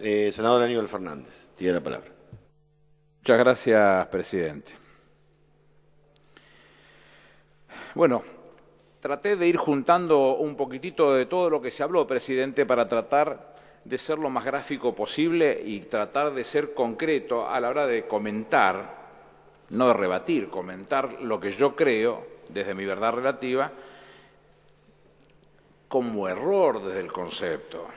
Eh, senador Aníbal Fernández, tiene la palabra. Muchas gracias, presidente. Bueno, traté de ir juntando un poquitito de todo lo que se habló, presidente, para tratar de ser lo más gráfico posible y tratar de ser concreto a la hora de comentar, no de rebatir, comentar lo que yo creo, desde mi verdad relativa, como error desde el concepto.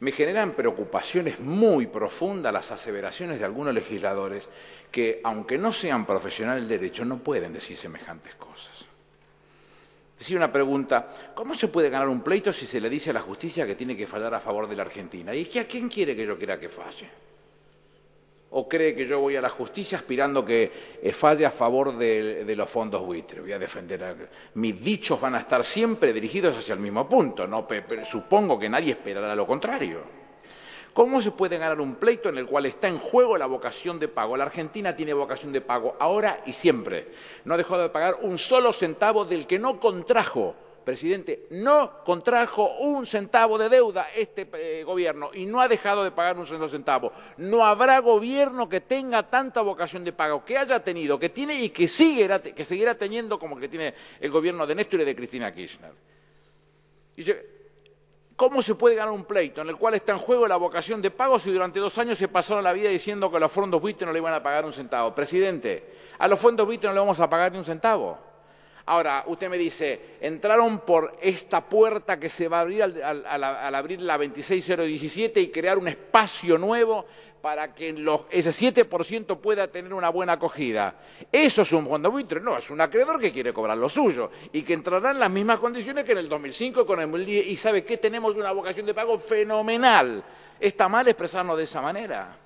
Me generan preocupaciones muy profundas las aseveraciones de algunos legisladores que, aunque no sean profesionales del derecho, no pueden decir semejantes cosas. Decir una pregunta, ¿cómo se puede ganar un pleito si se le dice a la justicia que tiene que fallar a favor de la Argentina? ¿Y es que a quién quiere que yo quiera que falle? o cree que yo voy a la justicia aspirando que eh, falle a favor de, los fondos buitre. Voy a defender. Mis dichos van a estar siempre dirigidos hacia el mismo punto. No supongo que nadie esperará lo contrario. ¿Cómo se puede ganar un pleito en el cual está en juego la vocación de pago? La Argentina tiene vocación de pago ahora y siempre. No ha dejado de pagar un solo centavo del que no contrajo presidente, no contrajo un centavo de deuda este eh, gobierno y no ha dejado de pagar un centavo. No habrá gobierno que tenga tanta vocación de pago, que haya tenido, que tiene y que, seguirá, que seguirá teniendo como que tiene el gobierno de Néstor y de Cristina Kirchner. Dice, ¿Cómo se puede ganar un pleito en el cual está en juego la vocación de pago si durante dos años se pasaron la vida diciendo que a los fondos buitres no le iban a pagar un centavo? Presidente, a los fondos buitres no le vamos a pagar ni un centavo. Ahora, usted me dice, entraron por esta puerta que se va a abrir al, abrir la 26017 y crear un espacio nuevo para que ese 7% pueda tener una buena acogida. Eso es un fondo buitre, no, es un acreedor que quiere cobrar lo suyo y que entrará en las mismas condiciones que en el 2005, con el 2010, y sabe que tenemos una vocación de pago fenomenal. ¿Está mal expresarnos de esa manera?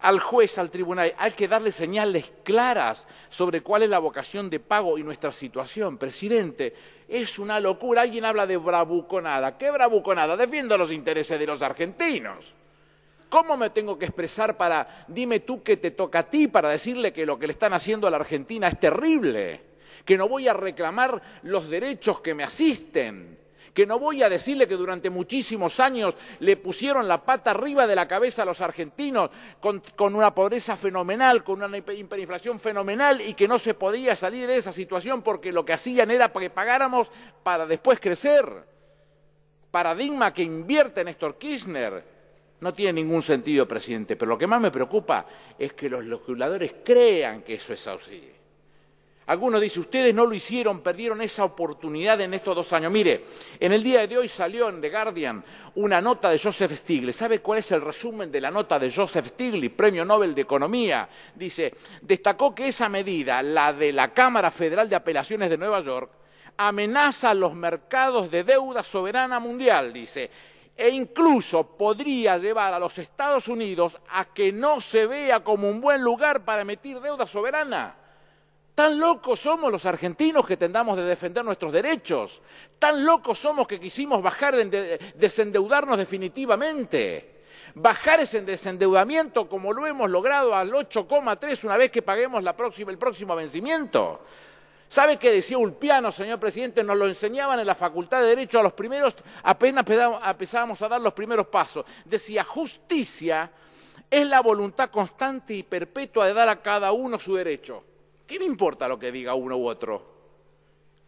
al juez, al tribunal. Hay que darle señales claras sobre cuál es la vocación de pago y nuestra situación. Presidente, es una locura. Alguien habla de bravuconada. ¿Qué bravuconada? Defiendo los intereses de los argentinos. ¿Cómo me tengo que expresar para, dime tú que te toca a ti, para decirle que lo que le están haciendo a la Argentina es terrible? Que no voy a reclamar los derechos que me asisten que no voy a decirle que durante muchísimos años le pusieron la pata arriba de la cabeza a los argentinos con, una pobreza fenomenal, con una hiperinflación fenomenal y que no se podía salir de esa situación porque lo que hacían era que pagáramos para después crecer. Paradigma que invierte Néstor Kirchner. No tiene ningún sentido, presidente, pero lo que más me preocupa es que los legisladores crean que eso es así. Algunos dicen, ustedes no lo hicieron, perdieron esa oportunidad en estos dos años. Mire, en el día de hoy salió en The Guardian una nota de Joseph Stiglitz. ¿Sabe cuál es el resumen de la nota de Joseph Stiglitz, Premio Nobel de Economía? Dice, destacó que esa medida, la de la Cámara Federal de Apelaciones de Nueva York, amenaza los mercados de deuda soberana mundial, dice, e incluso podría llevar a los Estados Unidos a que no se vea como un buen lugar para emitir deuda soberana. Tan locos somos los argentinos que tendamos de defender nuestros derechos. Tan locos somos que quisimos bajar, desendeudarnos definitivamente. Bajar ese desendeudamiento como lo hemos logrado al 8,3 una vez que paguemos el próximo vencimiento. ¿Sabe qué decía Ulpiano, señor presidente? Nos lo enseñaban en la Facultad de Derecho a los primeros, apenas empezábamos a dar los primeros pasos. Decía, justicia es la voluntad constante y perpetua de dar a cada uno su derecho. ¿Qué me importa lo que diga uno u otro?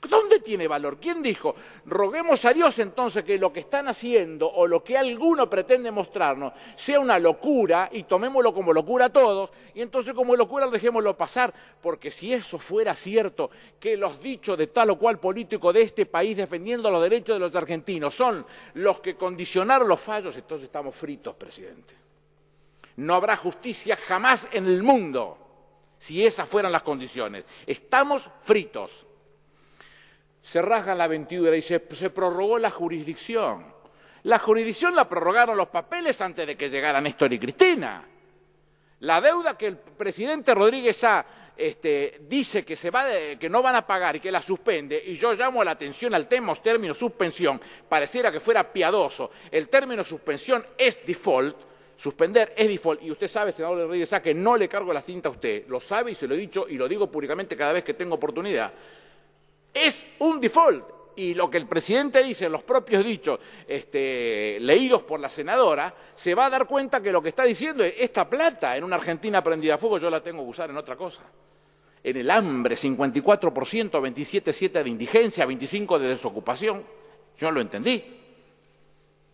¿Dónde tiene valor? ¿Quién dijo? Roguemos a Dios entonces que lo que están haciendo o lo que alguno pretende mostrarnos sea una locura y tomémoslo como locura a todos y entonces como locura dejémoslo pasar, porque si eso fuera cierto, que los dichos de tal o cual político de este país defendiendo los derechos de los argentinos son los que condicionaron los fallos, entonces estamos fritos, presidente. No habrá justicia jamás en el mundo si esas fueran las condiciones. Estamos fritos. Se rasga la ventidura y se, prorrogó la jurisdicción. La jurisdicción la prorrogaron los papeles antes de que llegaran Néstor y Cristina. La deuda que el presidente Rodríguez este, dice que, se va que no van a pagar y que la suspende, y yo llamo la atención al tema término suspensión, pareciera que fuera piadoso. El término suspensión es default, Suspender es default, y usted sabe, senador Rodríguez Reyes, que no le cargo las tintas a usted. Lo sabe y se lo he dicho y lo digo públicamente cada vez que tengo oportunidad. Es un default. Y lo que el presidente dice, los propios dichos este, leídos por la senadora, se va a dar cuenta que lo que está diciendo es esta plata en una Argentina prendida a fuego yo la tengo que usar en otra cosa en el hambre, 54%, 27,7% de indigencia, 25% de desocupación. Yo lo entendí.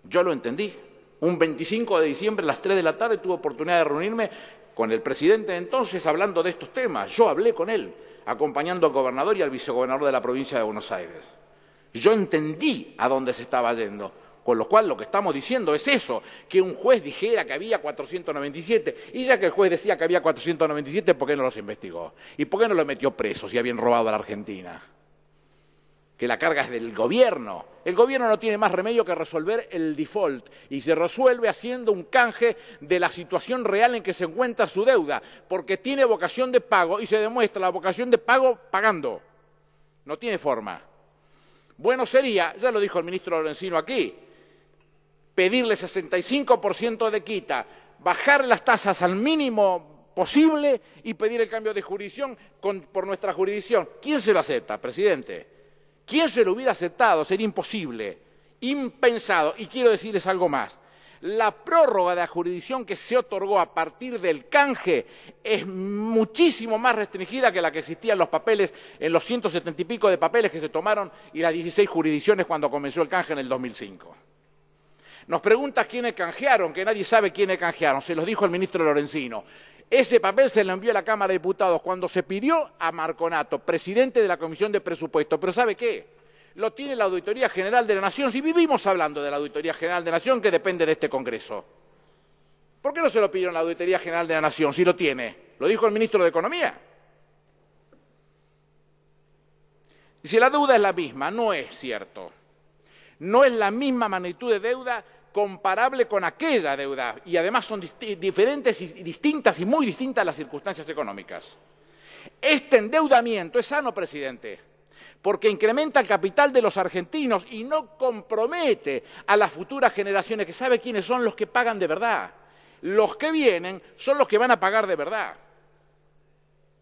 Yo lo entendí. Un 25 de diciembre a las 3 de la tarde tuve oportunidad de reunirme con el presidente de entonces hablando de estos temas. Yo hablé con él, acompañando al gobernador y al vicegobernador de la provincia de Buenos Aires. Yo entendí a dónde se estaba yendo. Con lo cual lo que estamos diciendo es eso, que un juez dijera que había 497, y ya que el juez decía que había 497, ¿por qué no los investigó? ¿Y por qué no los metió presos si habían robado a la Argentina? que la carga es del gobierno. El gobierno no tiene más remedio que resolver el default y se resuelve haciendo un canje de la situación real en que se encuentra su deuda, porque tiene vocación de pago y se demuestra la vocación de pago pagando. No tiene forma. Bueno sería, ya lo dijo el ministro Lorenzino aquí, pedirle 65% de quita, bajar las tasas al mínimo posible y pedir el cambio de jurisdicción por nuestra jurisdicción. ¿Quién se lo acepta, presidente? ¿Quién se lo hubiera aceptado? Sería imposible, impensado. Y quiero decirles algo más. La prórroga de la jurisdicción que se otorgó a partir del canje es muchísimo más restringida que la que existía en los papeles, en los 170 y pico de papeles que se tomaron y las 16 jurisdicciones cuando comenzó el canje en el 2005. Nos preguntas quiénes canjearon, que nadie sabe quiénes canjearon. Se los dijo el ministro Lorenzino. Ese papel se lo envió a la Cámara de Diputados cuando se pidió a Marconato, presidente de la Comisión de Presupuestos, Pero ¿sabe qué? Lo tiene la Auditoría General de la Nación, si vivimos hablando de la Auditoría General de la Nación, que depende de este Congreso. ¿Por qué no se lo pidieron a la Auditoría General de la Nación si lo tiene? Lo dijo el ministro de Economía. Y si la deuda es la misma, no es cierto. No es la misma magnitud de deuda comparable con aquella deuda y además son diferentes y distintas y muy distintas las circunstancias económicas. Este endeudamiento es sano, presidente, porque incrementa el capital de los argentinos y no compromete a las futuras generaciones que sabe quiénes son los que pagan de verdad. Los que vienen son los que van a pagar de verdad.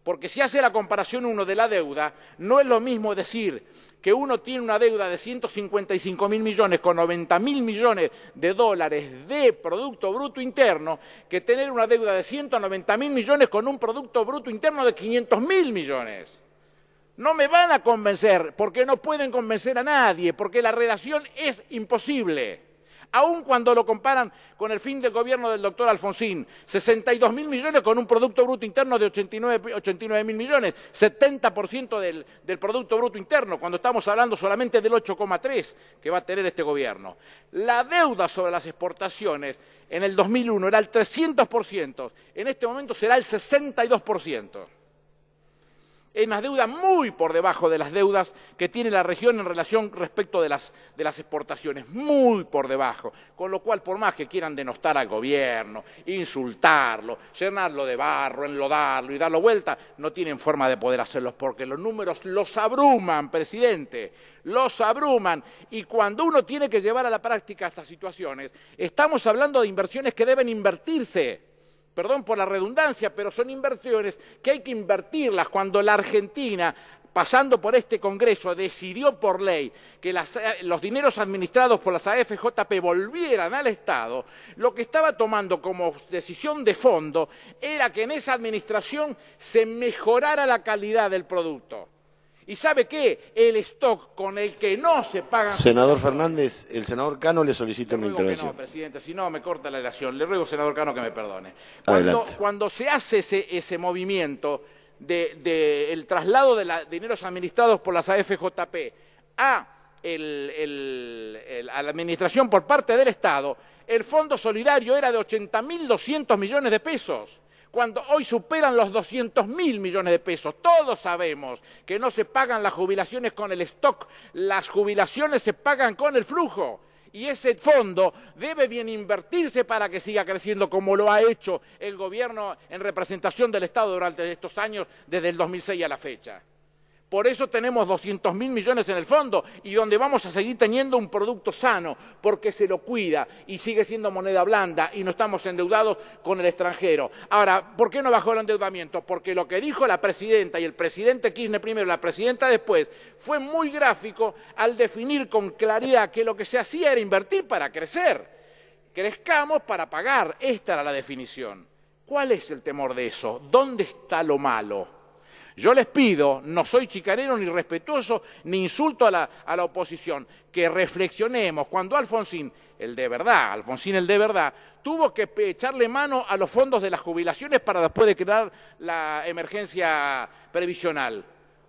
Porque si hace la comparación uno de la deuda, no es lo mismo decir que uno tiene una deuda de 155 mil millones con 90 mil millones de dólares de Producto Bruto Interno que tener una deuda de 190 mil millones con un Producto Bruto Interno de 500 mil millones. No me van a convencer porque no pueden convencer a nadie, porque la relación es imposible aun cuando lo comparan con el fin del gobierno del doctor Alfonsín. 62 mil millones con un Producto Bruto Interno de 89 mil millones, 70% del, del Producto Bruto Interno, cuando estamos hablando solamente del 8,3 que va a tener este gobierno. La deuda sobre las exportaciones en el 2001 era el 300%, en este momento será el 62% en las deudas muy por debajo de las deudas que tiene la región en relación respecto de las, de las exportaciones, muy por debajo. Con lo cual, por más que quieran denostar al gobierno, insultarlo, llenarlo de barro, enlodarlo y darlo vuelta, no tienen forma de poder hacerlo porque los números los abruman, presidente, los abruman. Y cuando uno tiene que llevar a la práctica estas situaciones, estamos hablando de inversiones que deben invertirse perdón por la redundancia, pero son inversiones que hay que invertirlas cuando la Argentina pasando por este Congreso, decidió por ley que eh, los dineros administrados por las AFJP volvieran al Estado, lo que estaba tomando como decisión de fondo era que en esa administración se mejorara la calidad del producto. ¿Y sabe qué? El stock con el que no se pagan... Senador Fernández, el senador Cano le solicita una intervención. no, presidente, si no me corta la relación. Le ruego, senador Cano, que me perdone. Cuando, cuando se hace ese, movimiento del traslado de, la, dineros administrados por las AFJP a, a la administración por parte del Estado, el Fondo Solidario era de 80.200 millones de pesos cuando hoy superan los doscientos mil millones de pesos. Todos sabemos que no se pagan las jubilaciones con el stock, las jubilaciones se pagan con el flujo. Y ese fondo debe bien invertirse para que siga creciendo como lo ha hecho el gobierno en representación del Estado durante estos años, desde el 2006 a la fecha. Por eso tenemos 200 mil millones en el fondo y donde vamos a seguir teniendo un producto sano, porque se lo cuida y sigue siendo moneda blanda y no estamos endeudados con el extranjero. Ahora, ¿por qué no bajó el endeudamiento? Porque lo que dijo la presidenta y el presidente Kirchner primero, la presidenta después, fue muy gráfico al definir con claridad que lo que se hacía era invertir para crecer. Crezcamos para pagar. Esta era la definición. ¿Cuál es el temor de eso? ¿Dónde está lo malo? Yo les pido, no soy chicanero ni respetuoso, ni insulto a la, a la oposición, que reflexionemos cuando Alfonsín, el de verdad, Alfonsín el de verdad, tuvo que echarle mano a los fondos de las jubilaciones para después de crear la emergencia previsional.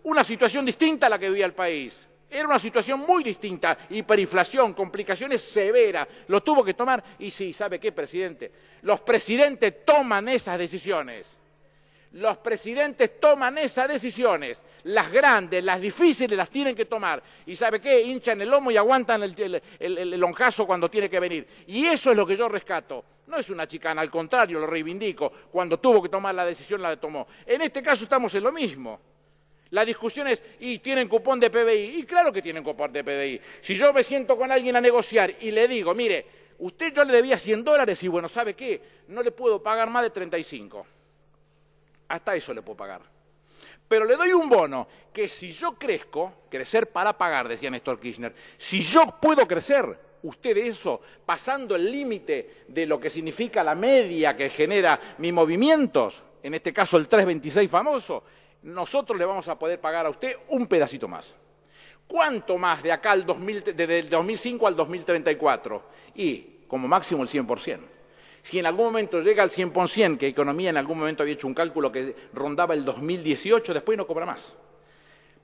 Una situación distinta a la que vivía el país. Era una situación muy distinta, hiperinflación, complicaciones severas, lo tuvo que tomar y sí, ¿sabe qué, presidente? Los presidentes toman esas decisiones. Los presidentes toman esas decisiones, las grandes, las difíciles las tienen que tomar. ¿Y sabe qué? Hinchan el lomo y aguantan el, el, lonjazo cuando tiene que venir. Y eso es lo que yo rescato. No es una chicana, al contrario, lo reivindico. Cuando tuvo que tomar la decisión, la tomó. En este caso estamos en lo mismo. La discusión es, ¿y tienen cupón de PBI? Y claro que tienen cupón de PBI. Si yo me siento con alguien a negociar y le digo, mire, usted yo le debía 100 dólares y bueno, ¿sabe qué? No le puedo pagar más de 35. Hasta eso le puedo pagar. Pero le doy un bono que si yo crezco, crecer para pagar, decía Néstor Kirchner, si yo puedo crecer, usted eso, pasando el límite de lo que significa la media que genera mis movimientos, en este caso el 326 famoso, nosotros le vamos a poder pagar a usted un pedacito más. ¿Cuánto más de acá al desde el 2005 al 2034? Y como máximo el 100%. Si en algún momento llega al 100%, que Economía en algún momento había hecho un cálculo que rondaba el 2018, después no cobra más.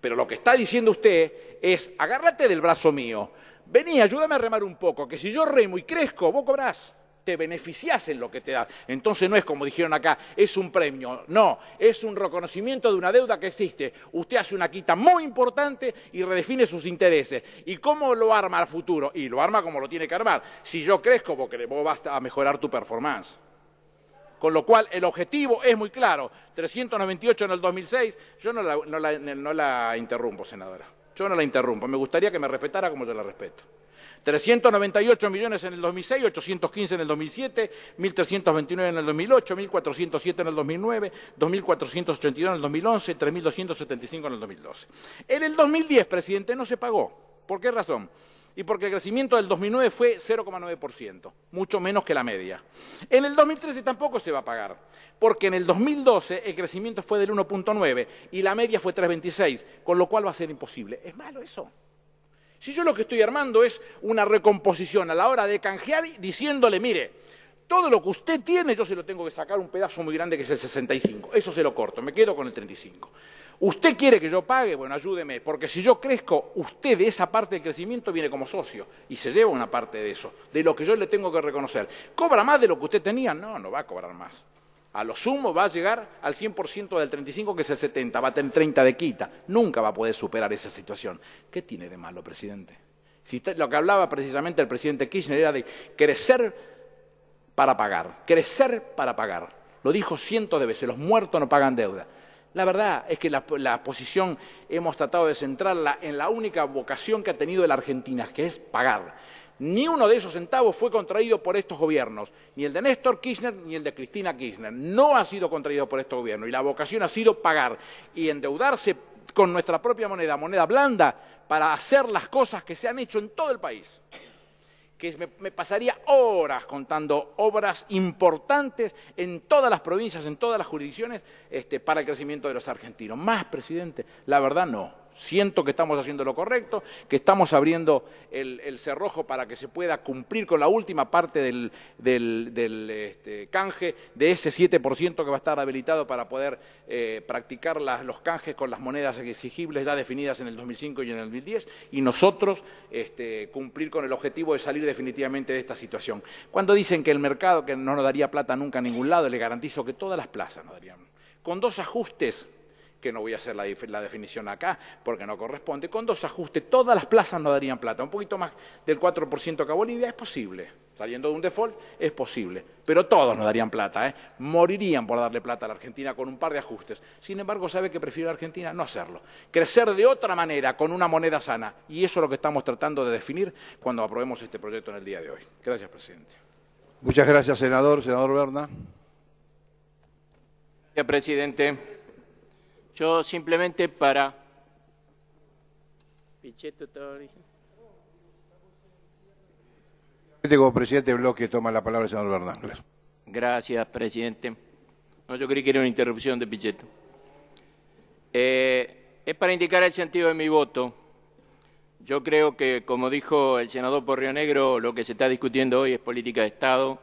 Pero lo que está diciendo usted es, agárrate del brazo mío, vení, ayúdame a remar un poco, que si yo remo y crezco, vos cobrás te beneficias en lo que te da. Entonces no es como dijeron acá, es un premio, no, es un reconocimiento de una deuda que existe. Usted hace una quita muy importante y redefine sus intereses. ¿Y cómo lo arma al futuro? Y lo arma como lo tiene que armar. Si yo crezco, vos, vas a mejorar tu performance. Con lo cual, el objetivo es muy claro. 398 en el 2006, yo no la interrumpo, senadora. Yo no la interrumpo. Me gustaría que me respetara como yo la respeto. 398 millones en el 2006, 815 en el 2007, 1.329 en el 2008, 1.407 en el 2009, 2.482 en el 2011, 3.275 en el 2012. En el 2010, presidente, no se pagó. ¿Por qué razón? y porque el crecimiento del 2009 fue 0,9%, mucho menos que la media. En el 2013 tampoco se va a pagar, porque en el 2012 el crecimiento fue del 1,9 y la media fue 3,26, con lo cual va a ser imposible. ¿Es malo eso? Si yo lo que estoy armando es una recomposición a la hora de canjear diciéndole, mire, todo lo que usted tiene yo se lo tengo que sacar un pedazo muy grande que es el 65, eso se lo corto, me quedo con el 35. ¿Usted quiere que yo pague? Bueno, ayúdeme, porque si yo crezco, usted de esa parte del crecimiento viene como socio y se lleva una parte de eso, de lo que yo le tengo que reconocer. ¿Cobra más de lo que usted tenía? No, no va a cobrar más. A lo sumo va a llegar al 100% del 35, que es el 70, va a tener 30 de quita. Nunca va a poder superar esa situación. ¿Qué tiene de malo, presidente? lo que hablaba precisamente el presidente Kirchner era de crecer para pagar, crecer para pagar. Lo dijo cientos de veces, los muertos no pagan deuda. La verdad es que la posición hemos tratado de centrarla en la única vocación que ha tenido la Argentina, que es pagar. Ni uno de esos centavos fue contraído por estos gobiernos, ni el de Néstor Kirchner ni el de Cristina Kirchner. No ha sido contraído por estos gobiernos y la vocación ha sido pagar y endeudarse con nuestra propia moneda, moneda blanda, para hacer las cosas que se han hecho en todo el país que me, pasaría horas contando obras importantes en todas las provincias, en todas las jurisdicciones, este, para el crecimiento de los argentinos. Más, presidente, la verdad no. Siento que estamos haciendo lo correcto, que estamos abriendo el, cerrojo para que se pueda cumplir con la última parte del, este, canje, de ese 7% que va a estar habilitado para poder eh, practicar los canjes con las monedas exigibles ya definidas en el 2005 y en el 2010, y nosotros este, cumplir con el objetivo de salir definitivamente de esta situación. Cuando dicen que el mercado, que no nos daría plata nunca a ningún lado, le garantizo que todas las plazas nos darían. Con dos ajustes que no voy a hacer la, definición acá, porque no corresponde, con dos ajustes, todas las plazas no darían plata, un poquito más del 4% a Bolivia, es posible, saliendo de un default, es posible, pero todos no darían plata, ¿eh? morirían por darle plata a la Argentina con un par de ajustes. Sin embargo, sabe que prefiere la Argentina no hacerlo, crecer de otra manera, con una moneda sana, y eso es lo que estamos tratando de definir cuando aprobemos este proyecto en el día de hoy. Gracias, presidente. Muchas gracias, senador. Senador Berna. Gracias, presidente. Yo simplemente para... Pichetto este Como presidente de bloque toma la palabra el señor Bernal. Gracias, presidente. No, yo creí que era una interrupción de Pichetto. Eh, es para indicar el sentido de mi voto. Yo creo que, como dijo el senador por Río Negro, lo que se está discutiendo hoy es política de Estado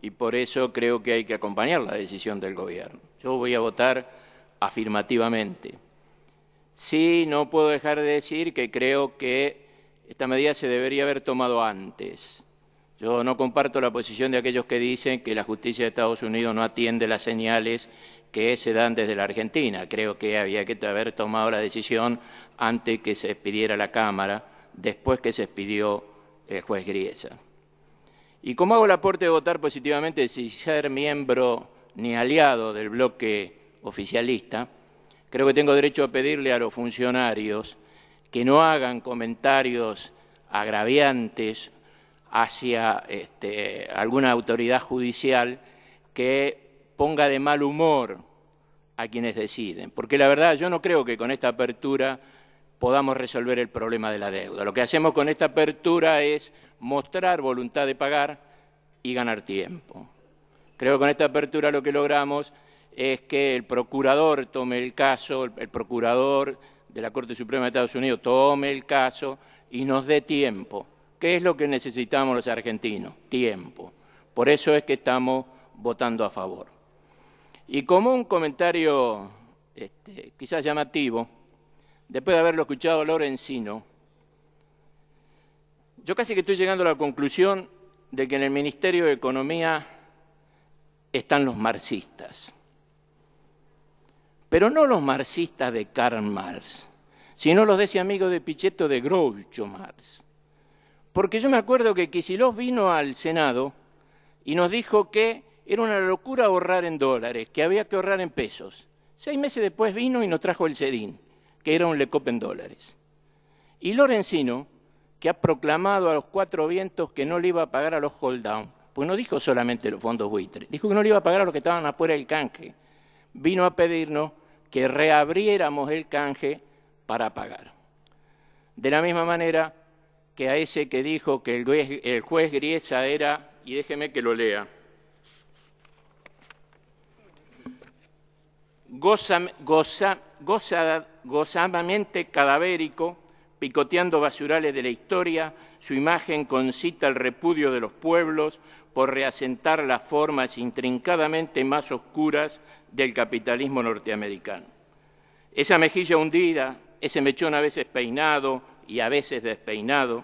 y por eso creo que hay que acompañar la decisión del gobierno. Yo voy a votar afirmativamente. Sí, no puedo dejar de decir que creo que esta medida se debería haber tomado antes. Yo no comparto la posición de aquellos que dicen que la justicia de Estados Unidos no atiende las señales que se dan desde la Argentina. Creo que había que haber tomado la decisión antes que se expidiera la Cámara, después que se expidió el juez Griesa. ¿Y cómo hago el aporte de votar positivamente sin ser miembro ni aliado del bloque oficialista, creo que tengo derecho a pedirle a los funcionarios que no hagan comentarios agraviantes hacia este, alguna autoridad judicial que ponga de mal humor a quienes deciden. Porque la verdad, yo no creo que con esta apertura podamos resolver el problema de la deuda. Lo que hacemos con esta apertura es mostrar voluntad de pagar y ganar tiempo. Creo que con esta apertura lo que logramos es que el procurador tome el caso, el, procurador de la Corte Suprema de Estados Unidos tome el caso y nos dé tiempo. ¿Qué es lo que necesitamos los argentinos? Tiempo. Por eso es que estamos votando a favor. Y como un comentario este, quizás llamativo, después de haberlo escuchado Lorenzino, yo casi que estoy llegando a la conclusión de que en el Ministerio de Economía están los marxistas pero no los marxistas de Karl Marx, sino los de ese amigo de Pichetto de Groucho Marx. Porque yo me acuerdo que Kisilov vino al Senado y nos dijo que era una locura ahorrar en dólares, que había que ahorrar en pesos. Seis meses después vino y nos trajo el Sedín, que era un lecop en dólares. Y Lorenzino, que ha proclamado a los cuatro vientos que no le iba a pagar a los hold down, pues no dijo solamente los fondos buitres, dijo que no le iba a pagar a los que estaban afuera del canje. Vino a pedirnos que reabriéramos el canje para pagar. De la misma manera que a ese que dijo que el juez, Griesa era, y déjeme que lo lea, gozamamente cadavérico, picoteando basurales de la historia, su imagen concita el repudio de los pueblos por reasentar las formas intrincadamente más oscuras del capitalismo norteamericano. Esa mejilla hundida, ese mechón a veces peinado y a veces despeinado,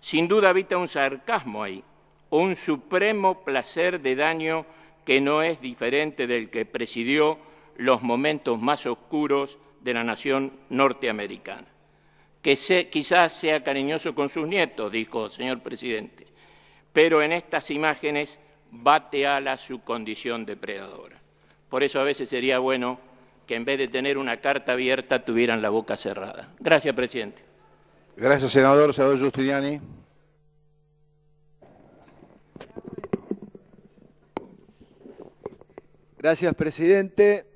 sin duda habita un sarcasmo ahí, un supremo placer de daño que no es diferente del que presidió los momentos más oscuros de la nación norteamericana. Que quizás sea cariñoso con sus nietos, dijo el señor presidente, pero en estas imágenes bate ala su condición depredadora. Por eso a veces sería bueno que en vez de tener una carta abierta tuvieran la boca cerrada. Gracias, presidente. Gracias, senador. Senador Justiniani. Gracias, presidente.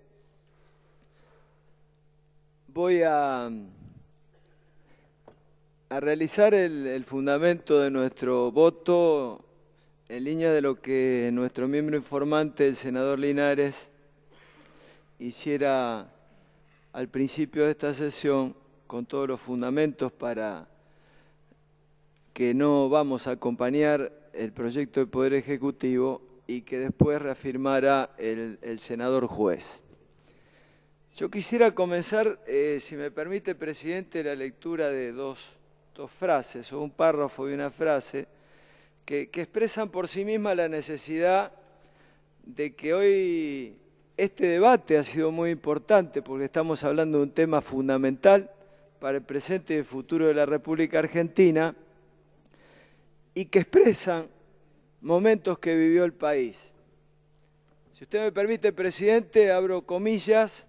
Voy a, a realizar el fundamento de nuestro voto en línea de lo que nuestro miembro informante, el senador Linares, hiciera al principio de esta sesión con todos los fundamentos para que no vamos a acompañar el proyecto del Poder Ejecutivo y que después reafirmara el, senador juez. Yo quisiera comenzar, eh, si me permite, presidente, la lectura de dos, dos frases, o un párrafo y una frase, que, que expresan por sí misma la necesidad de que hoy este debate ha sido muy importante porque estamos hablando de un tema fundamental para el presente y el futuro de la República Argentina y que expresan momentos que vivió el país. Si usted me permite, presidente, abro comillas,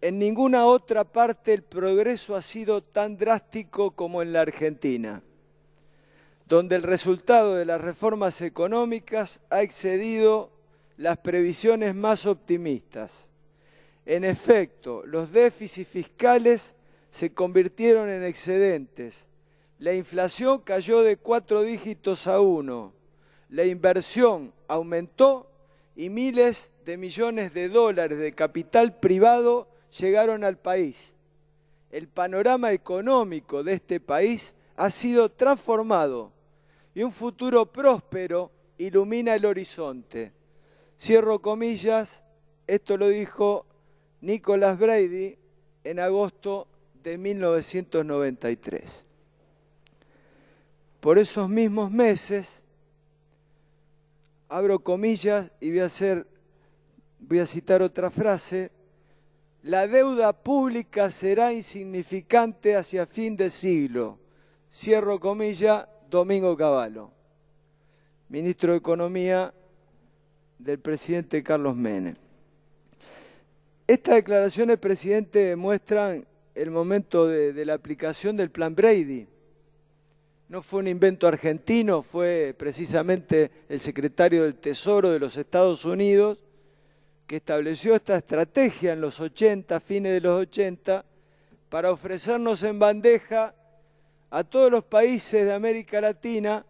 en ninguna otra parte el progreso ha sido tan drástico como en la Argentina, donde el resultado de las reformas económicas ha excedido las previsiones más optimistas. En efecto, los déficits fiscales se convirtieron en excedentes. La inflación cayó de cuatro dígitos a uno. La inversión aumentó y miles de millones de dólares de capital privado llegaron al país. El panorama económico de este país ha sido transformado y un futuro próspero ilumina el horizonte. Cierro comillas, esto lo dijo Nicolás Brady en agosto de 1993. Por esos mismos meses, abro comillas y voy a hacer, voy a citar otra frase, la deuda pública será insignificante hacia fin de siglo. Cierro comillas, Domingo Cavallo, ministro de Economía del presidente Carlos Menem. Estas declaraciones, presidente, muestran el momento de, la aplicación del plan Brady. No fue un invento argentino, fue precisamente el secretario del Tesoro de los Estados Unidos que estableció esta estrategia en los 80, fines de los 80, para ofrecernos en bandeja a todos los países de América Latina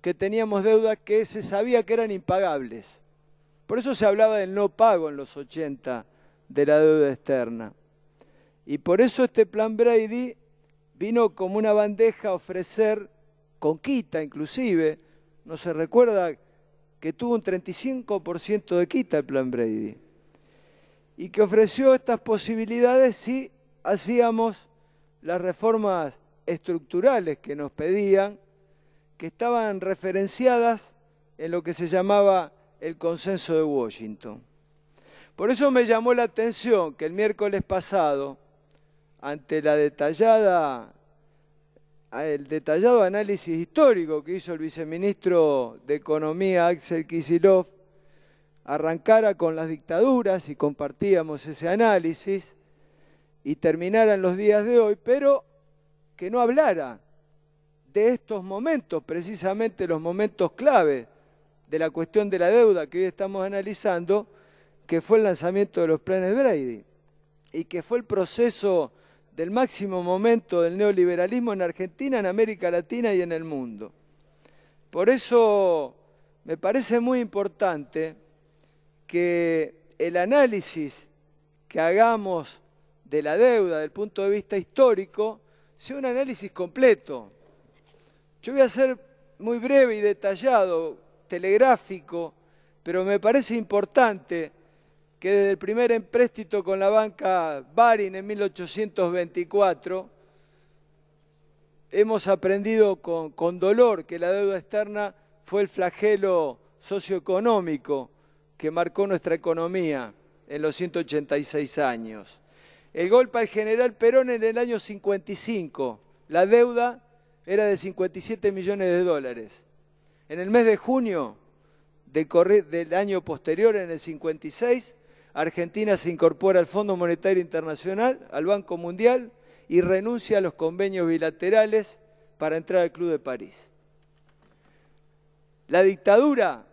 que teníamos deudas que se sabía que eran impagables. Por eso se hablaba del no pago en los 80 de la deuda externa. Y por eso este plan Brady vino como una bandeja a ofrecer con quita inclusive. No se recuerda que tuvo un 35% de quita el plan Brady. Y que ofreció estas posibilidades si hacíamos las reformas estructurales que nos pedían, que estaban referenciadas en lo que se llamaba el consenso de Washington. Por eso me llamó la atención que el miércoles pasado, ante la detallada, el detallado análisis histórico que hizo el viceministro de Economía Axel Kisilov, arrancara con las dictaduras y compartíamos ese análisis y terminara en los días de hoy, pero que no hablara de estos momentos, precisamente los momentos clave de la cuestión de la deuda que hoy estamos analizando, que fue el lanzamiento de los planes Brady y que fue el proceso del máximo momento del neoliberalismo en Argentina, en América Latina y en el mundo. Por eso me parece muy importante que el análisis que hagamos de la deuda, del punto de vista histórico, sea un análisis completo. Yo voy a ser muy breve y detallado telegráfico, pero me parece importante que desde el primer empréstito con la banca Barin en 1824, hemos aprendido con, con, dolor que la deuda externa fue el flagelo socioeconómico que marcó nuestra economía en los 186 años. El golpe al general Perón en el año 55, la deuda era de 57 millones de dólares. En el mes de junio del, año posterior, en el 56, Argentina se incorpora al Fondo Monetario Internacional, al Banco Mundial y renuncia a los convenios bilaterales para entrar al Club de París. La dictadura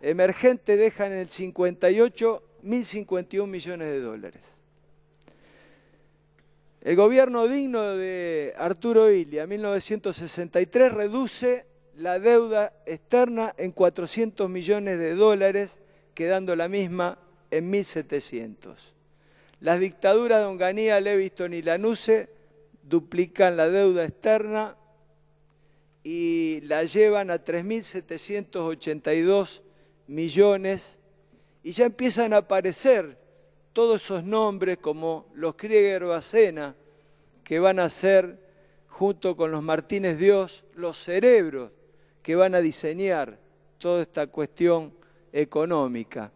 emergente deja en el 58 1.051 millones de dólares. El gobierno digno de Arturo Illia, 1963, reduce la deuda externa en 400 millones de dólares, quedando la misma en 1.700. Las dictaduras de Onganía, Leviston y Lanuse duplican la deuda externa y la llevan a 3.782 millones y ya empiezan a aparecer todos esos nombres como los Krieger Bacena, que van a ser, junto con los Martínez Dios, los cerebros que van a diseñar toda esta cuestión económica.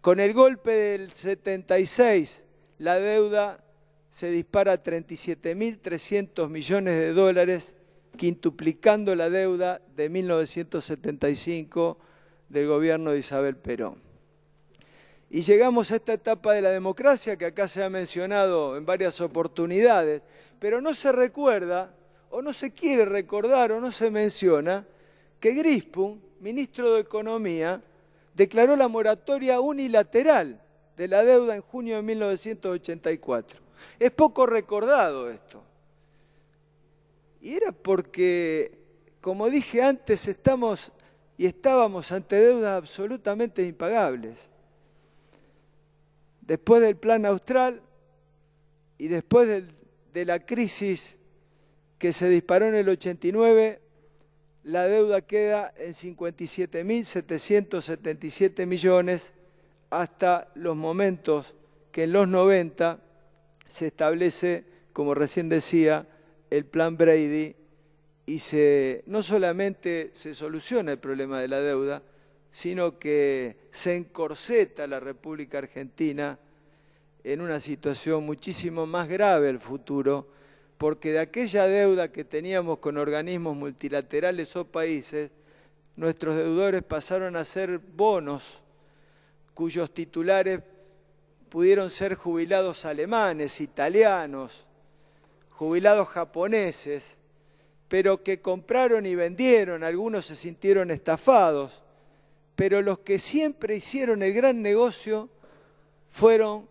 Con el golpe del 76, la deuda se dispara a 37.300 millones de dólares, quintuplicando la deuda de 1975 del gobierno de Isabel Perón. Y llegamos a esta etapa de la democracia que acá se ha mencionado en varias oportunidades, pero no se recuerda o no se quiere recordar o no se menciona que Grispun, ministro de Economía, declaró la moratoria unilateral de la deuda en junio de 1984. Es poco recordado esto. Y era porque, como dije antes, estamos y estábamos ante deudas absolutamente impagables. Después del plan austral y después de la crisis que se disparó en el 89, la deuda queda en 57.777 millones hasta los momentos que en los 90 se establece, como recién decía, el plan Brady y no solamente se soluciona el problema de la deuda, sino que se encorseta la República Argentina en una situación muchísimo más grave el futuro porque de aquella deuda que teníamos con organismos multilaterales o países, nuestros deudores pasaron a ser bonos cuyos titulares pudieron ser jubilados alemanes, italianos, jubilados japoneses, pero que compraron y vendieron, algunos se sintieron estafados, pero los que siempre hicieron el gran negocio fueron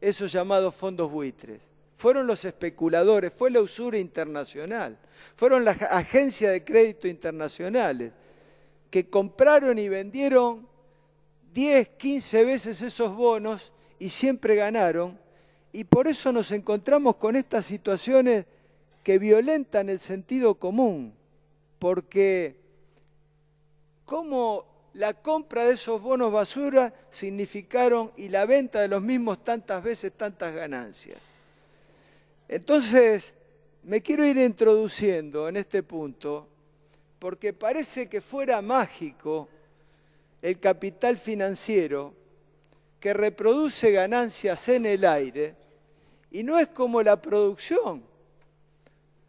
esos llamados fondos buitres fueron los especuladores, fue la usura internacional, fueron las agencias de crédito internacionales que compraron y vendieron 10, 15 veces esos bonos y siempre ganaron. Y por eso nos encontramos con estas situaciones que violentan el sentido común, porque cómo la compra de esos bonos basura significaron y la venta de los mismos tantas veces tantas ganancias. Entonces, me quiero ir introduciendo en este punto porque parece que fuera mágico el capital financiero que reproduce ganancias en el aire y no es como la producción,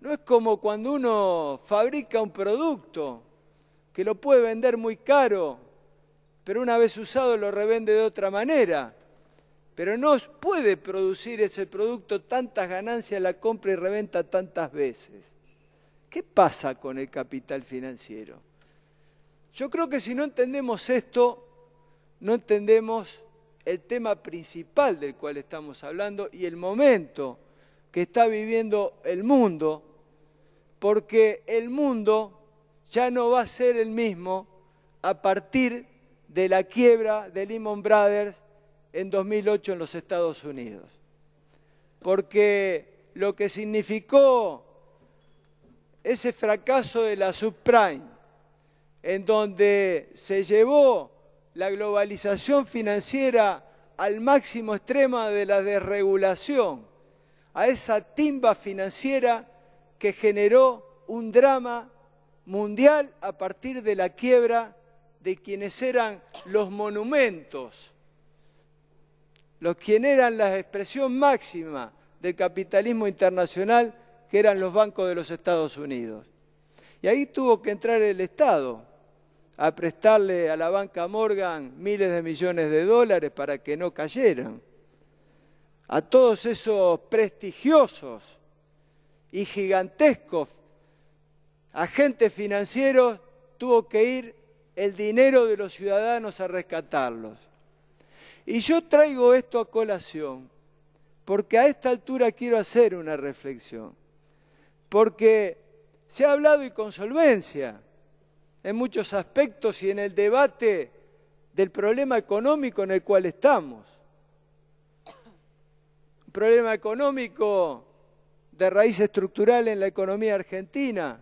no es como cuando uno fabrica un producto que lo puede vender muy caro, pero una vez usado lo revende de otra manera pero no puede producir ese producto tantas ganancias, la compra y reventa tantas veces. ¿Qué pasa con el capital financiero? Yo creo que si no entendemos esto, no entendemos el tema principal del cual estamos hablando y el momento que está viviendo el mundo, porque el mundo ya no va a ser el mismo a partir de la quiebra de Lehman Brothers en 2008 en los Estados Unidos. Porque lo que significó ese fracaso de la subprime, en donde se llevó la globalización financiera al máximo extremo de la desregulación, a esa timba financiera que generó un drama mundial a partir de la quiebra de quienes eran los monumentos los quienes eran la expresión máxima del capitalismo internacional, que eran los bancos de los Estados Unidos. Y ahí tuvo que entrar el Estado a prestarle a la banca Morgan miles de millones de dólares para que no cayeran. A todos esos prestigiosos y gigantescos agentes financieros tuvo que ir el dinero de los ciudadanos a rescatarlos. Y yo traigo esto a colación, porque a esta altura quiero hacer una reflexión, porque se ha hablado y con solvencia en muchos aspectos y en el debate del problema económico en el cual estamos. Un problema económico de raíz estructural en la economía argentina.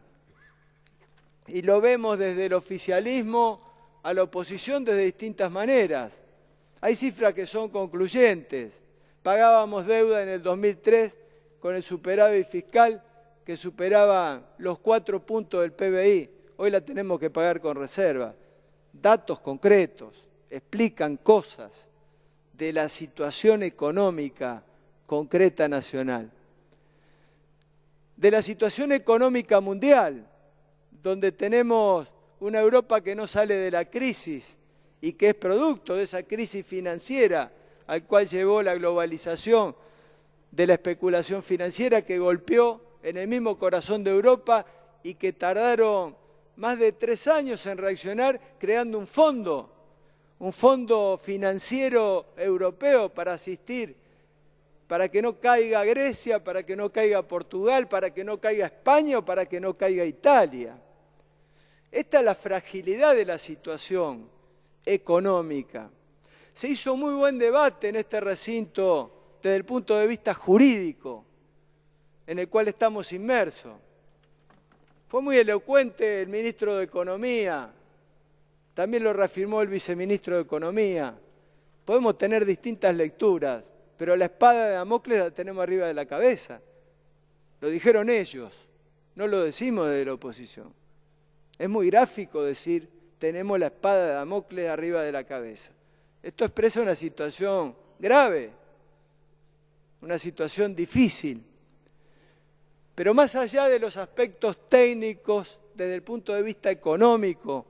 Y lo vemos desde el oficialismo a la oposición desde distintas maneras. Hay cifras que son concluyentes. Pagábamos deuda en el 2003 con el superávit fiscal que superaba los cuatro puntos del PBI. Hoy la tenemos que pagar con reserva. Datos concretos explican cosas de la situación económica concreta nacional. De la situación económica mundial, donde tenemos una Europa que no sale de la crisis, y que es producto de esa crisis financiera al cual llevó la globalización de la especulación financiera que golpeó en el mismo corazón de Europa y que tardaron más de tres años en reaccionar creando un fondo, un fondo financiero europeo para asistir, para que no caiga Grecia, para que no caiga Portugal, para que no caiga España o para que no caiga Italia. Esta es la fragilidad de la situación económica. Se hizo muy buen debate en este recinto desde el punto de vista jurídico en el cual estamos inmersos. Fue muy elocuente el ministro de Economía, también lo reafirmó el viceministro de Economía. Podemos tener distintas lecturas, pero la espada de Damocles la tenemos arriba de la cabeza. Lo dijeron ellos, no lo decimos desde la oposición. Es muy gráfico decir tenemos la espada de Damocles arriba de la cabeza. Esto expresa una situación grave, una situación difícil. Pero más allá de los aspectos técnicos, desde el punto de vista económico,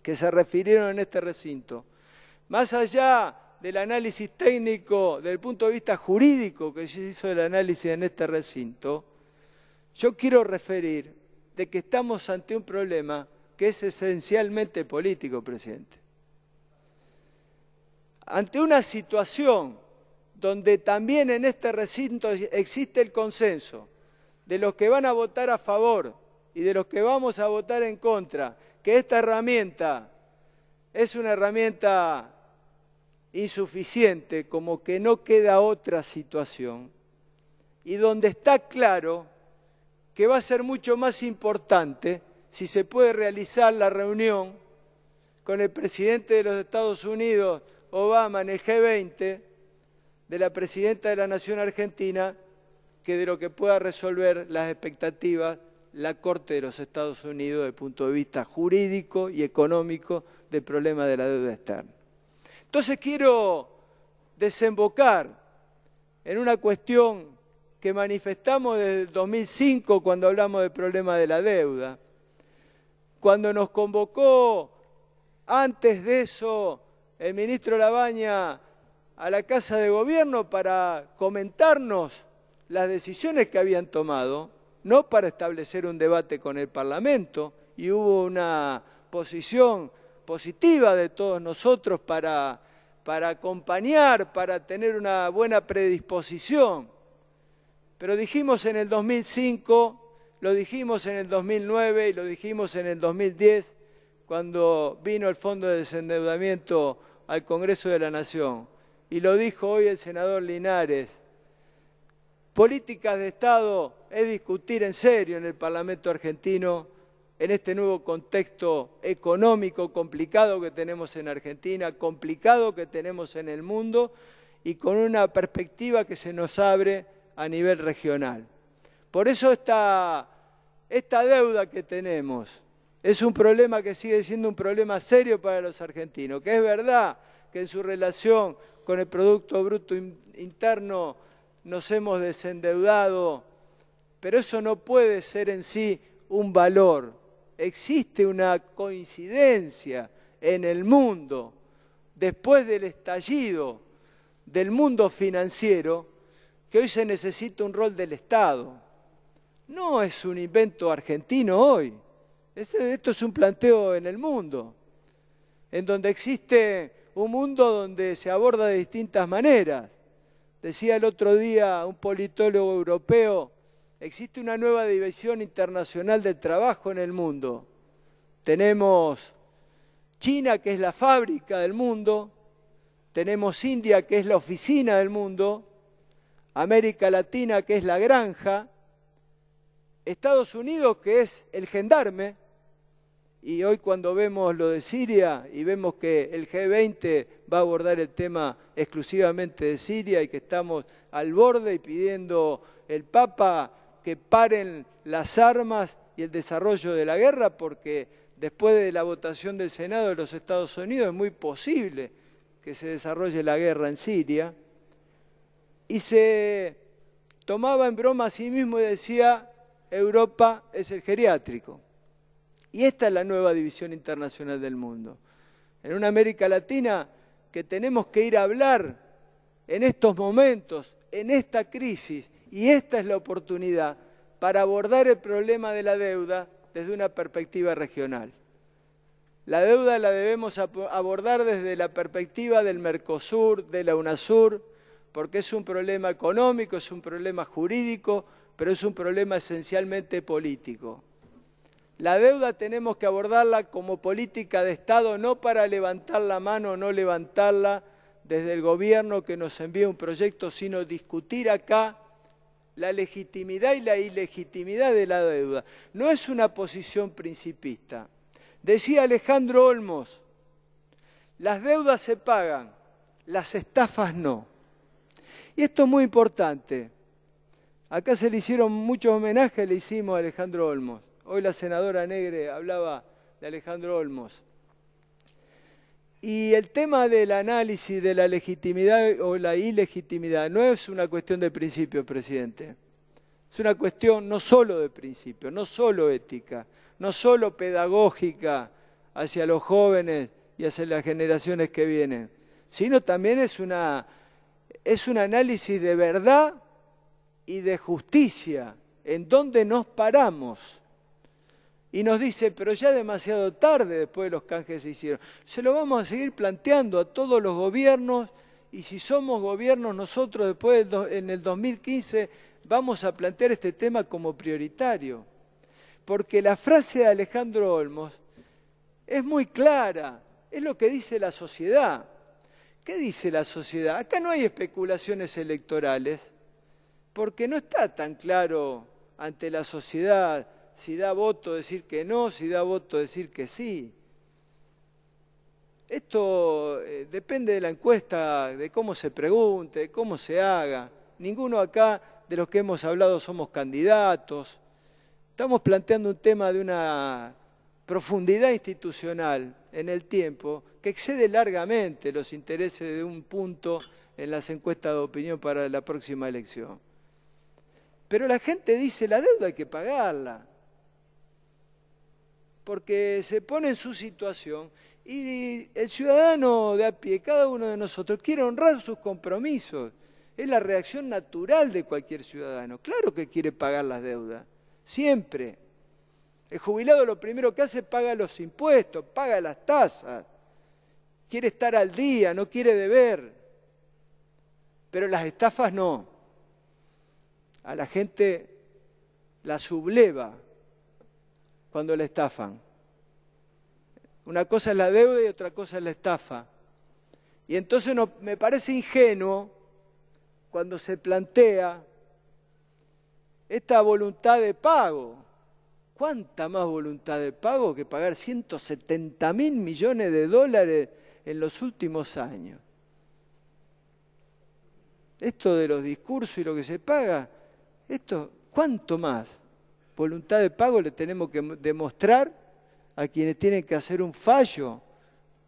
que se refirieron en este recinto, más allá del análisis técnico, desde el punto de vista jurídico que se hizo el análisis en este recinto, yo quiero referir de que estamos ante un problema que es esencialmente político, presidente. Ante una situación donde también en este recinto existe el consenso de los que van a votar a favor y de los que vamos a votar en contra, que esta herramienta es una herramienta insuficiente, como que no queda otra situación, y donde está claro que va a ser mucho más importante si se puede realizar la reunión con el presidente de los Estados Unidos, Obama, en el G20, de la presidenta de la Nación Argentina, que de lo que pueda resolver las expectativas la Corte de los Estados Unidos desde el punto de vista jurídico y económico del problema de la deuda externa. Entonces quiero desembocar en una cuestión que manifestamos desde el 2005 cuando hablamos del problema de la deuda, cuando nos convocó antes de eso el ministro Labaña a la Casa de Gobierno para comentarnos las decisiones que habían tomado, no para establecer un debate con el Parlamento, y hubo una posición positiva de todos nosotros para, para acompañar, para tener una buena predisposición. Pero dijimos en el 2005 lo dijimos en el 2009 y lo dijimos en el 2010 cuando vino el Fondo de Desendeudamiento al Congreso de la Nación. Y lo dijo hoy el senador Linares. Políticas de Estado es discutir en serio en el Parlamento argentino en este nuevo contexto económico complicado que tenemos en Argentina, complicado que tenemos en el mundo y con una perspectiva que se nos abre a nivel regional. Por eso esta esta deuda que tenemos es un problema que sigue siendo un problema serio para los argentinos, que es verdad que en su relación con el Producto Bruto Interno nos hemos desendeudado, pero eso no puede ser en sí un valor. Existe una coincidencia en el mundo después del estallido del mundo financiero que hoy se necesita un rol del Estado no es un invento argentino hoy. esto es un planteo en el mundo, en donde existe un mundo donde se aborda de distintas maneras. Decía el otro día un politólogo europeo, existe una nueva división internacional del trabajo en el mundo. Tenemos China, que es la fábrica del mundo, tenemos India, que es la oficina del mundo, América Latina, que es la granja, Estados Unidos, que es el gendarme, y hoy cuando vemos lo de Siria y vemos que el G20 va a abordar el tema exclusivamente de Siria y que estamos al borde y pidiendo el Papa que paren las armas y el desarrollo de la guerra, porque después de la votación del Senado de los Estados Unidos es muy posible que se desarrolle la guerra en Siria. Y se tomaba en broma a sí mismo y decía, Europa es el geriátrico. Y esta es la nueva división internacional del mundo. En una América Latina que tenemos que ir a hablar en estos momentos, en esta crisis, y esta es la oportunidad para abordar el problema de la deuda desde una perspectiva regional. La deuda la debemos abordar desde la perspectiva del Mercosur, de la UNASUR, porque es un problema económico, es un problema jurídico, pero es un problema esencialmente político. La deuda tenemos que abordarla como política de Estado, no para levantar la mano o no levantarla desde el gobierno que nos envía un proyecto, sino discutir acá la legitimidad y la ilegitimidad de la deuda. No es una posición principista. Decía Alejandro Olmos, las deudas se pagan, las estafas no. Y esto es muy importante. Acá se le hicieron muchos homenajes, le hicimos a Alejandro Olmos. Hoy la senadora Negre hablaba de Alejandro Olmos. Y el tema del análisis de la legitimidad o la ilegitimidad no es una cuestión de principio, presidente. Es una cuestión no solo de principio, no solo ética, no solo pedagógica hacia los jóvenes y hacia las generaciones que vienen, sino también es, una, es un análisis de verdad y de justicia, en donde nos paramos. Y nos dice, pero ya demasiado tarde después de los canjes se hicieron. Se lo vamos a seguir planteando a todos los gobiernos y si somos gobiernos nosotros después en el 2015 vamos a plantear este tema como prioritario. Porque la frase de Alejandro Olmos es muy clara, es lo que dice la sociedad. ¿Qué dice la sociedad? Acá no hay especulaciones electorales porque no está tan claro ante la sociedad si da voto decir que no, si da voto decir que sí. Esto eh, depende de la encuesta, de cómo se pregunte, de cómo se haga. Ninguno acá de los que hemos hablado somos candidatos. Estamos planteando un tema de una profundidad institucional en el tiempo que excede largamente los intereses de un punto en las encuestas de opinión para la próxima elección. Pero la gente dice, la deuda hay que pagarla, porque se pone en su situación y el ciudadano de a pie, cada uno de nosotros, quiere honrar sus compromisos. Es la reacción natural de cualquier ciudadano. Claro que quiere pagar las deudas, siempre. El jubilado lo primero que hace es paga los impuestos, paga las tasas, quiere estar al día, no quiere deber. Pero las estafas no a la gente la subleva cuando la estafan. Una cosa es la deuda y otra cosa es la estafa. Y entonces me parece ingenuo cuando se plantea esta voluntad de pago. ¿Cuánta más voluntad de pago que pagar 170 mil millones de dólares en los últimos años? Esto de los discursos y lo que se paga esto, ¿cuánto más voluntad de pago le tenemos que demostrar a quienes tienen que hacer un fallo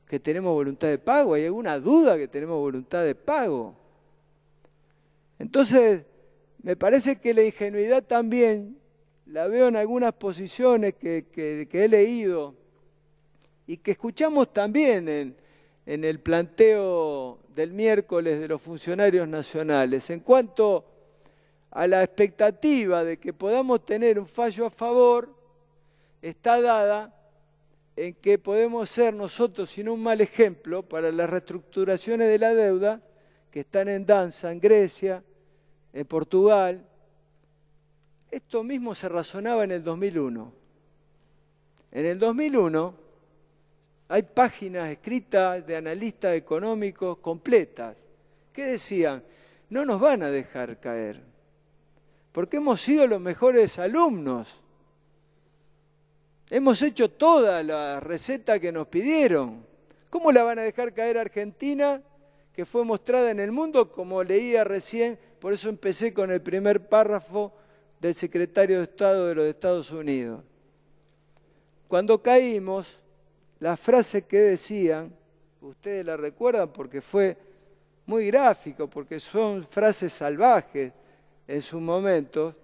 que tenemos voluntad de pago? ¿Hay alguna duda que tenemos voluntad de pago? Entonces, me parece que la ingenuidad también la veo en algunas posiciones que, he leído y que escuchamos también en el planteo del miércoles de los funcionarios nacionales en cuanto a la expectativa de que podamos tener un fallo a favor está dada en que podemos ser nosotros sin un mal ejemplo para las reestructuraciones de la deuda que están en danza en Grecia, en Portugal. Esto mismo se razonaba en el 2001. En el 2001 hay páginas escritas de analistas económicos completas que decían, no nos van a dejar caer porque hemos sido los mejores alumnos. Hemos hecho toda la receta que nos pidieron. ¿Cómo la van a dejar caer Argentina, que fue mostrada en el mundo, como leía recién? Por eso empecé con el primer párrafo del secretario de Estado de los Estados Unidos. Cuando caímos, la frase que decían, ustedes la recuerdan porque fue muy gráfico, porque son frases salvajes, en su momento,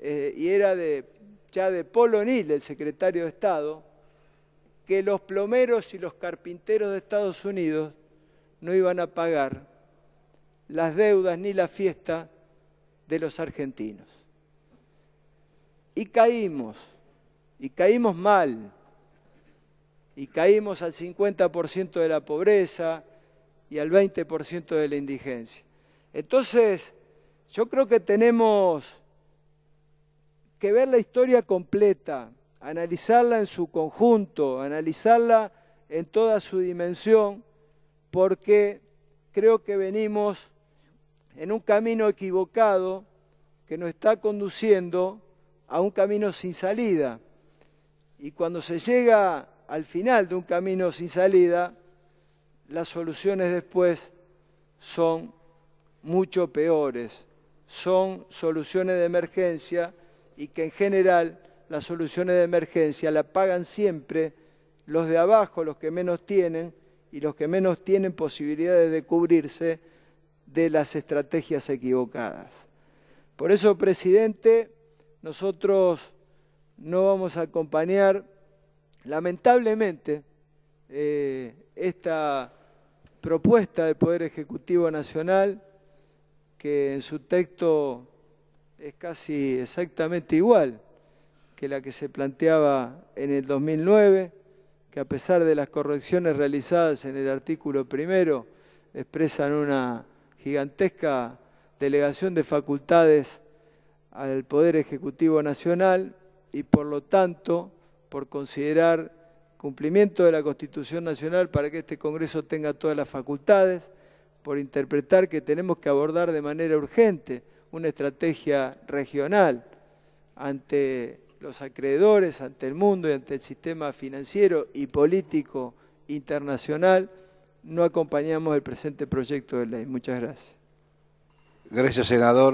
eh, y era de, ya de Paul O'Neill, el secretario de Estado, que los plomeros y los carpinteros de Estados Unidos no iban a pagar las deudas ni la fiesta de los argentinos. Y caímos, y caímos mal, y caímos al 50% de la pobreza y al 20% de la indigencia. Entonces, yo creo que tenemos que ver la historia completa, analizarla en su conjunto, analizarla en toda su dimensión, porque creo que venimos en un camino equivocado que nos está conduciendo a un camino sin salida. Y cuando se llega al final de un camino sin salida, las soluciones después son mucho peores son soluciones de emergencia y que en general las soluciones de emergencia la pagan siempre los de abajo, los que menos tienen y los que menos tienen posibilidades de cubrirse de las estrategias equivocadas. Por eso, presidente, nosotros no vamos a acompañar, lamentablemente, eh, esta propuesta del Poder Ejecutivo Nacional que en su texto es casi exactamente igual que la que se planteaba en el 2009, que a pesar de las correcciones realizadas en el artículo primero, expresan una gigantesca delegación de facultades al Poder Ejecutivo Nacional y por lo tanto, por considerar cumplimiento de la Constitución Nacional para que este Congreso tenga todas las facultades, por interpretar que tenemos que abordar de manera urgente una estrategia regional ante los acreedores, ante el mundo y ante el sistema financiero y político internacional, no acompañamos el presente proyecto de ley. Muchas gracias. Gracias, senador.